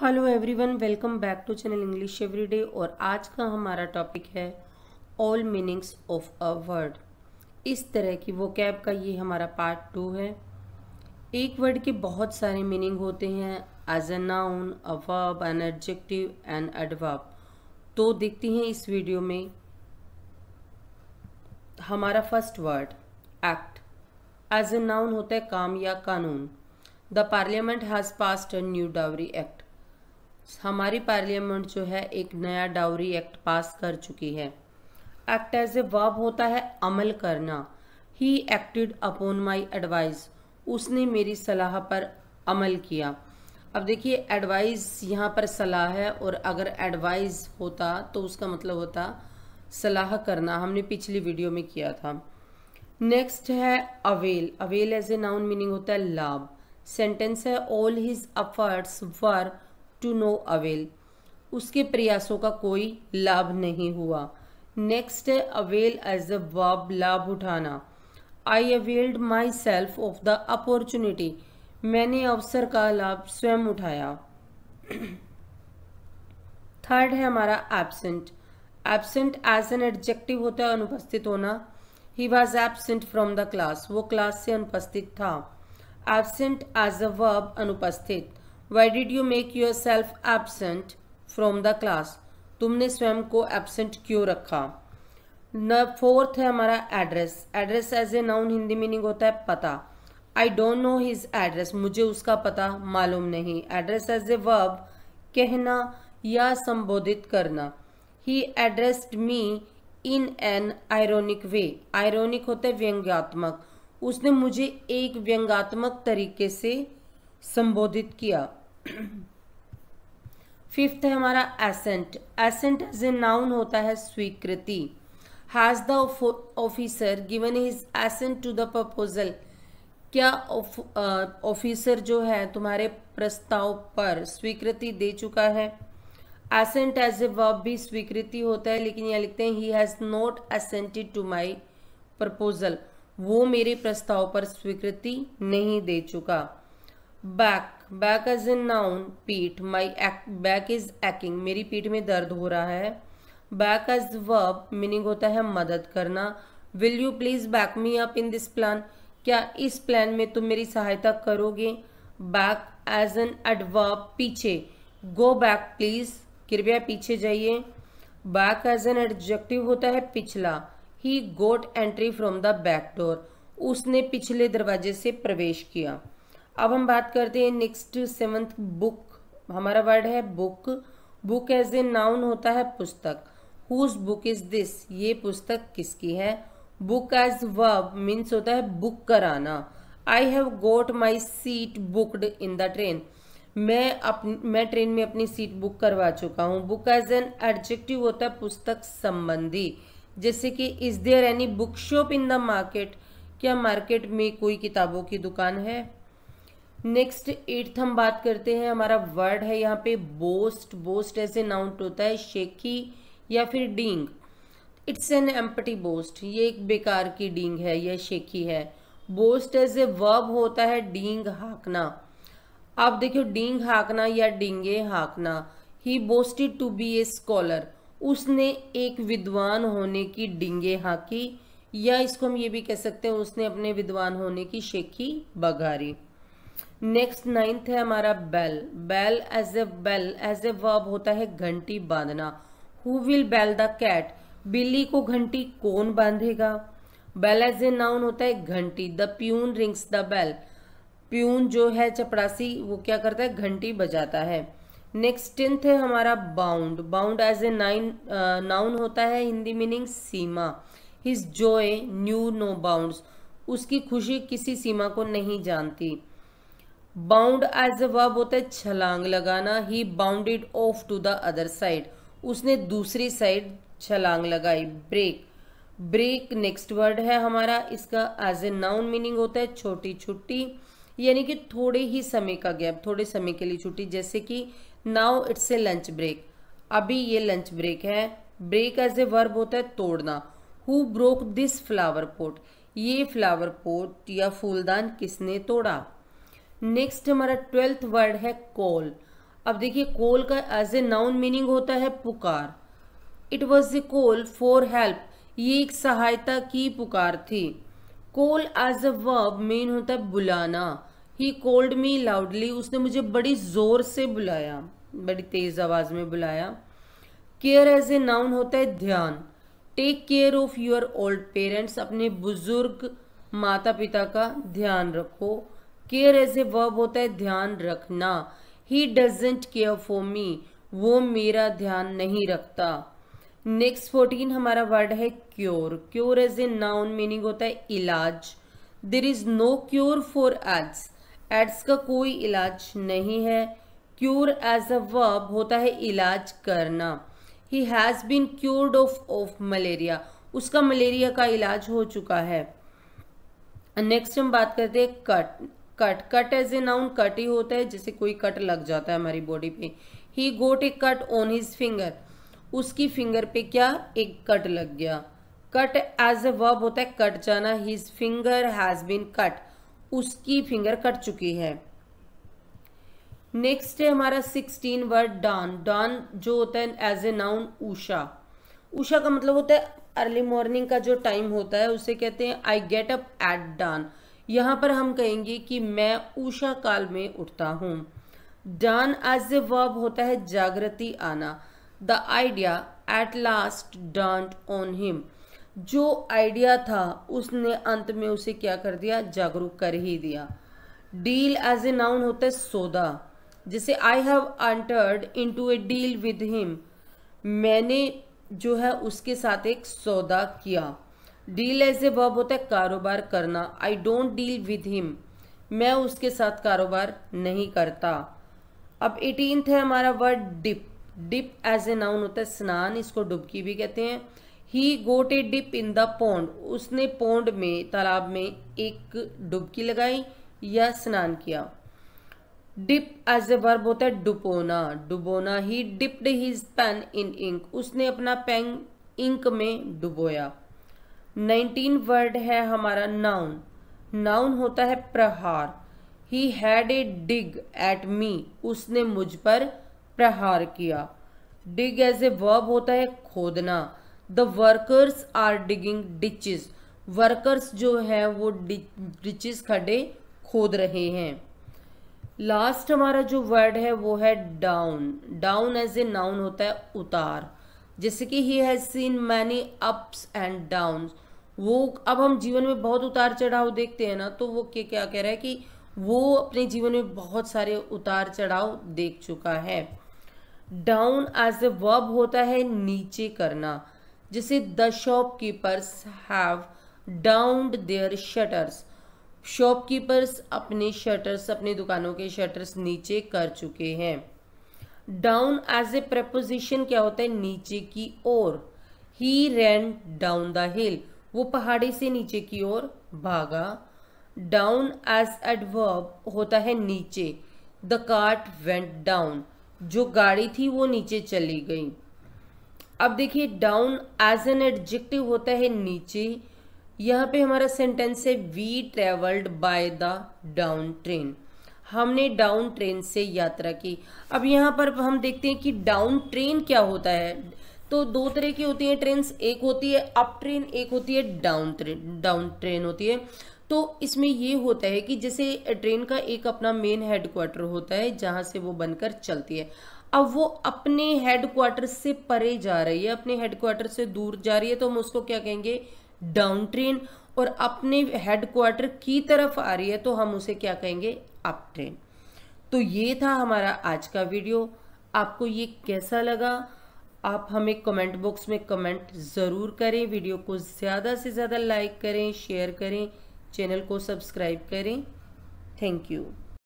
hello everyone welcome back to channel English everyday और आज का हमारा टॉपिक है all meanings of a word इस तरह की वो कैब का ये हमारा पार्ट टू है एक वर्ड के बहुत सारे मीनिंग होते हैं as a noun a verb an adjective and adverb तो देखते हैं इस वीडियो में हमारा first word act as a noun होता है काम या कानून the parliament has passed a new dowry act हमारी पार्लियामेंट जो है एक नया डाउरी एक्ट पास कर चुकी है एक्ट एज ए वर्ब होता है अमल करना he acted upon my advice उसने मेरी सलाह पर अमल किया अब देखिए एडवाइस यहाँ पर सलाह है और अगर एडवाइस होता तो उसका मतलब होता सलाह करना हमने पिछली वीडियो में किया था नेक्स्ट है avail avail as a noun meaning होता है लाभ सेंटेंस है all his efforts were to no avail उसके प्रयासों का कोई लाभ नहीं हुआ नेक्स्ट है अवेल एज अ वर्ब लाभ उठाना I availed myself of the opportunity मैंने अवसर का लाभ स्वयं उठाया थर्ड है हमारा absent absent as an adjective होता है अनुपस्थित होना he was absent from the class वो क्लास से अनुपस्थित था एबसेंट एज अ वर्ब अनुपस्थित why did you make yourself absent from the class तुमने स्वयं को एबसेंट क्यों रखा न फोर्थ है हमारा address address as a noun Hindi meaning होता है पता I don't know his address मुझे उसका पता मालूम नहीं एड्रेस एज ए वर्ब कहना या संबोधित करना he addressed me in an ironic way ironic होते व्यंग्यात्मक उसने मुझे एक व्यंग्यात्मक तरीके से संबोधित किया फिफ्थ है हमारा assent assent as a noun होता है स्वीकृति has the officer given his assent to the proposal क्या ऑफिसर जो है तुम्हारे प्रस्ताव पर स्वीकृति दे चुका है एसेंट एज ए वर्ब भी स्वीकृति होता है लेकिन यह लिखते हैं he has not assented to my proposal वो मेरे प्रस्ताव पर स्वीकृति नहीं दे चुका back back as an noun पीठ माई बैक इज एक्किंग मेरी पीठ में दर्द हो रहा है बैक एज वर्ब मीनिंग होता है मदद करना will you please back me up in this plan क्या इस प्लान में तुम मेरी सहायता करोगे बैक एज एन एडवर्ब पीछे गो बैक प्लीज़ कृपया पीछे जाइए बैक एज एन एडजेक्टिव होता है पिछला he got entry from the back door उसने पिछले दरवाजे से प्रवेश किया अब हम बात करते हैं नेक्स्ट सेवंथ बुक हमारा वर्ड है book book as a noun होता है पुस्तक हुज बुक इज दिस ये पुस्तक किसकी है बुक एज वर्ब मीन्स होता है बुक कराना I have got my seat booked in the train मैं अपनी मैं ट्रेन में अपनी सीट बुक करवा चुका हूँ बुक एज एन एडजेक्टिव होता है पुस्तक संबंधी जैसे कि is there any book shop in the market क्या मार्केट में कोई किताबों की दुकान है नेक्स्ट एट्थ हम बात करते हैं हमारा वर्ड है यहाँ पे बोस्ट बोस्ट ऐसे नाउन होता है शेखी या फिर डींग इट्स एन एम्पटी बोस्ट ये एक बेकार की डींग है या शेखी है बोस्ट एज ए वर्ब होता है डींग हाकना आप देखियो डींग हाकना या डींगे हाकना he boasted to be a scholar उसने एक विद्वान होने की डींगे हाकी या इसको हम ये भी कह सकते हैं उसने अपने विद्वान होने की शेखी बघारी नेक्स्ट नाइन्थ है हमारा bell bell as a bell as a verb होता है घंटी बांधना who will bell the cat बिल्ली को घंटी कौन बांधेगा बेल एज ए नाउन होता है घंटी the peon rings the bell peon जो है चपरासी वो क्या करता है घंटी बजाता है नेक्स्ट टेंथ है हमारा bound bound as a nine noun होता है हिंदी मीनिंग सीमा his joy knew no bounds उसकी खुशी किसी सीमा को नहीं जानती बाउंड एज अ वर्ब होता है छलांग लगाना he bounded off to the other side उसने दूसरी साइड छलांग लगाई ब्रेक ब्रेक नेक्स्ट वर्ड है हमारा इसका एज ए नाउन मीनिंग होता है छोटी छुट्टी यानी कि थोड़े ही समय का गैप थोड़े समय के लिए छुट्टी जैसे कि now it's a lunch break अभी ये लंच ब्रेक है ब्रेक एज ए वर्ब होता है तोड़ना who broke this flower pot ये फ्लावर पोट या फूलदान किसने तोड़ा नेक्स्ट हमारा ट्वेल्थ वर्ड है कॉल अब देखिए कॉल का एज ए नाउन मीनिंग होता है पुकार it was a call for help ये एक सहायता की पुकार थी call as a verb mean होता है बुलाना ही कोल्ड मी लाउडली उसने मुझे बड़ी ज़ोर से बुलाया बड़ी तेज़ आवाज़ में बुलाया केयर एज ए नाउन होता है ध्यान take care of your old parents अपने बुज़ुर्ग माता पिता का ध्यान रखो केयर एज ए वर्ब होता है ध्यान रखना he doesn't care for me वो मेरा ध्यान नहीं रखता नेक्स्ट फोर्टीन हमारा वर्ड है cure cure as a noun meaning होता है इलाज there is no cure for AIDS AIDS का कोई इलाज नहीं है क्योर एज अ वर्ब होता है इलाज करना he has been cured of of malaria उसका मलेरिया का इलाज हो चुका है नेक्स्ट हम बात करते हैं cut cut cut as a noun cut ही होता है जैसे कोई कट लग जाता है हमारी बॉडी पे he got a cut on his finger उसकी फिंगर पे क्या एक कट लग गया कट एज ए वर्ब होता है कट जाना his finger has been cut उसकी फिंगर कट चुकी है नेक्स्ट है हमारा सिक्सटीन वर्ड डॉन डॉन जो होता है एज ए नाउन उषा उषा का मतलब होता है अर्ली मॉर्निंग का जो टाइम होता है उसे कहते हैं I get up at dawn यहाँ पर हम कहेंगे कि मैं ऊषा काल में उठता हूँ डन एज ए वर्ब होता है जागृति आना the idea at last dawned on him जो आइडिया था उसने अंत में उसे क्या कर दिया जागरूक कर ही दिया डील एज ए नाउन होता है सौदा जैसे I have entered into a deal with him मैंने जो है उसके साथ एक सौदा किया डील एज ए वर्ब होता है कारोबार करना I don't deal with him मैं उसके साथ कारोबार नहीं करता अब एटीनथ है हमारा word dip dip as a noun होता है स्नान इसको डुबकी भी कहते हैं he got a dip in the pond उसने पोंड में तालाब में एक डुबकी लगाई या स्नान किया डिप एज ए वर्ब होता है डुबोना डुबोना he dipped his pen in ink उसने अपना पेन इंक में डुबोया नाइनटीन वर्ड है हमारा नाउन नाउन होता है प्रहार he had a dig at me उसने मुझ पर प्रहार किया डिग एज ए वर्ब होता है खोदना the workers are digging ditches workers जो है वो डिचेस खड़े खोद रहे हैं लास्ट हमारा जो वर्ड है वो है down down as a noun होता है उतार जैसे कि he has seen many ups and down वो अब हम जीवन में बहुत उतार चढ़ाव देखते हैं ना तो वो क्या क्या कह रहा है कि वो अपने जीवन में बहुत सारे उतार चढ़ाव देख चुका है डाउन एज ए वर्ब होता है नीचे करना जैसे the shopkeepers have down their shutters shopkeepers अपने शटर्स अपनी दुकानों के शटर्स नीचे कर चुके हैं डाउन एज ए प्रपोजिशन क्या होता है नीचे की ओर ही रैन डाउन द हिल वो पहाड़ी से नीचे की ओर भागा डाउन एज एडवर्ब होता है नीचे द कार्ट वेंट डाउन जो गाड़ी थी वो नीचे चली गई अब देखिए डाउन एज एन एडजेक्टिव होता है नीचे यहाँ पे हमारा सेंटेंस है we travelled by the down train हमने डाउन ट्रेन से यात्रा की अब यहाँ पर हम देखते हैं कि डाउन ट्रेन क्या होता है तो दो तरह की होती है ट्रेन एक होती है अप ट्रेन एक होती है डाउन ट्रेन डाउन ट्रेन होती है तो इसमें ये होता है कि जैसे ट्रेन का एक अपना मेन हेड होता है जहाँ से वो बनकर चलती है अब वो अपने हेड क्वार्टर से परे जा रही है अपने हेड क्वार्टर से दूर जा रही है तो हम उसको क्या कहेंगे डाउन ट्रेन और अपने हेड क्वार्टर की तरफ आ रही है तो हम उसे क्या कहेंगे अप ट्रेंड तो ये था हमारा आज का वीडियो आपको ये कैसा लगा आप हमें कमेंट बॉक्स में कमेंट ज़रूर करें वीडियो को ज़्यादा से ज़्यादा लाइक करें शेयर करें चैनल को सब्सक्राइब करें थैंक यू